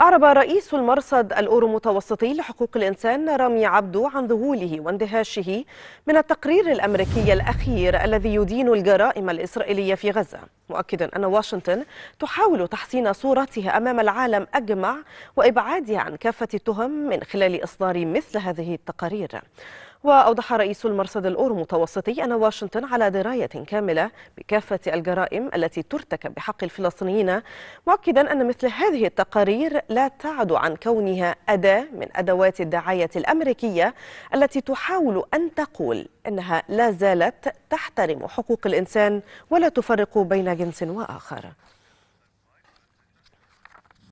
أعرب رئيس المرصد الأورو متوسطي لحقوق الإنسان رامي عبدو عن ذهوله واندهاشه من التقرير الأمريكي الأخير الذي يدين الجرائم الإسرائيلية في غزة مؤكدا أن واشنطن تحاول تحسين صورتها أمام العالم أجمع وإبعادها عن كافة التهم من خلال إصدار مثل هذه التقارير وأوضح رئيس المرصد متوسطي أن واشنطن على دراية كاملة بكافة الجرائم التي ترتكب بحق الفلسطينيين مؤكدا أن مثل هذه التقارير لا تعد عن كونها أداة من أدوات الدعاية الأمريكية التي تحاول أن تقول أنها لا زالت تحترم حقوق الإنسان ولا تفرق بين جنس وآخر